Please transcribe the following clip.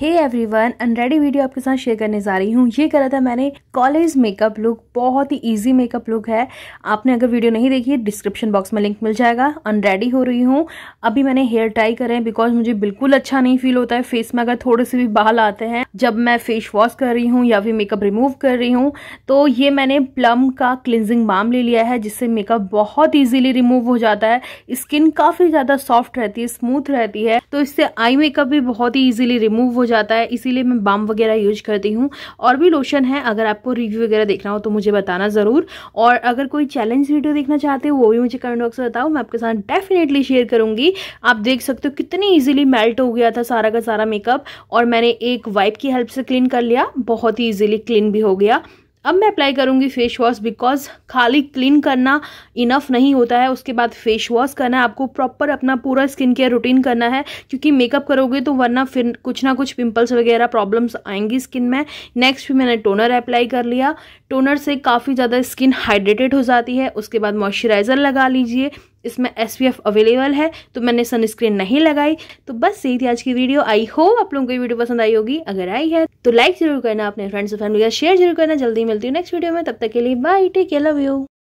हे everyone अनरेडी video आपके साथ शेयर करने जा रही हूँ ये करा था मैंने कॉलेज मेकअप लुक बहुत ही इजी मेकअप लुक है आपने अगर वीडियो नहीं देखी है डिस्क्रिप्शन बॉक्स में लिंक मिल जाएगा अनरेडी हो रही हूँ अभी मैंने हेयर टाई करें बिकॉज मुझे बिल्कुल अच्छा नहीं फील होता है फेस में अगर थोड़े से भी बाल आते हैं जब मैं फेस वॉश कर रही हूँ या फिर मेकअप रिमूव कर रही हूँ तो ये मैंने प्लम का क्लिनजिंग बाम ले लिया है जिससे मेकअप बहुत ईजिली रिमूव हो जाता है स्किन काफ़ी ज़्यादा सॉफ्ट रहती है स्मूथ रहती है तो इससे आई मेकअप भी बहुत ही ईजिली रिमूव हो जाता है इसीलिए मैं बाम वगैरह यूज करती हूँ और भी लोशन है अगर आपको रिव्यू वगैरह देखना हो तो मुझे बताना ज़रूर और अगर कोई चैलेंज वीडियो देखना चाहते हो वो भी मुझे कमेंट बॉक्स में बताओ मैं आपके साथ डेफिनेटली शेयर करूँगी आप देख सकते हो कितनी ईजिली मेल्ट हो गया था सारा का सारा मेकअप और मैंने एक वाइप की हेल्प से क्लीन कर लिया बहुत ही ईजिली क्लीन भी हो गया अब मैं अप्लाई करूंगी फेस वॉश बिकॉज खाली क्लीन करना इनफ नहीं होता है उसके बाद फेस वॉश करना है आपको प्रॉपर अपना पूरा स्किन केयर रूटीन करना है क्योंकि मेकअप करोगे तो वरना फिर कुछ ना कुछ पिंपल्स वगैरह प्रॉब्लम्स आएंगी स्किन में नेक्स्ट भी मैंने टोनर अप्लाई कर लिया टोनर से काफ़ी ज़्यादा स्किन हाइड्रेटेड हो जाती है उसके बाद मॉइस्चराइज़र लगा लीजिए इसमें एस अवेलेबल है तो मैंने सनस्क्रीन नहीं लगाई तो बस यही थी आज की वीडियो आई होप आप लोगों को ये वीडियो पसंद आई होगी अगर आई है तो लाइक जरूर करना अपने फ्रेंड्स और फैमिली का शेयर जरूर करना जल्दी मिलती हूँ नेक्स्ट वीडियो में तब तक के लिए बाय टेक लव यू